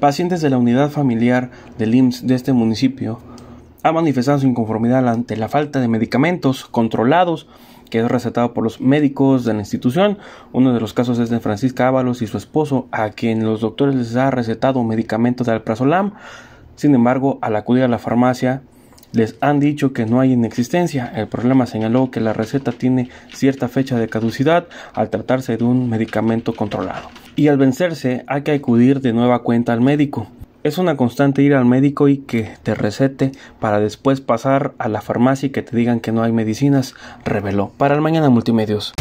Pacientes de la unidad familiar del IMSS de este municipio han manifestado su inconformidad ante la falta de medicamentos controlados que es recetado por los médicos de la institución. Uno de los casos es de Francisca Ábalos y su esposo, a quien los doctores les ha recetado medicamentos de alprazolam. Sin embargo, al acudir a la farmacia, les han dicho que no hay inexistencia. El problema señaló que la receta tiene cierta fecha de caducidad al tratarse de un medicamento controlado y al vencerse hay que acudir de nueva cuenta al médico. Es una constante ir al médico y que te recete para después pasar a la farmacia y que te digan que no hay medicinas, reveló para el Mañana Multimedios.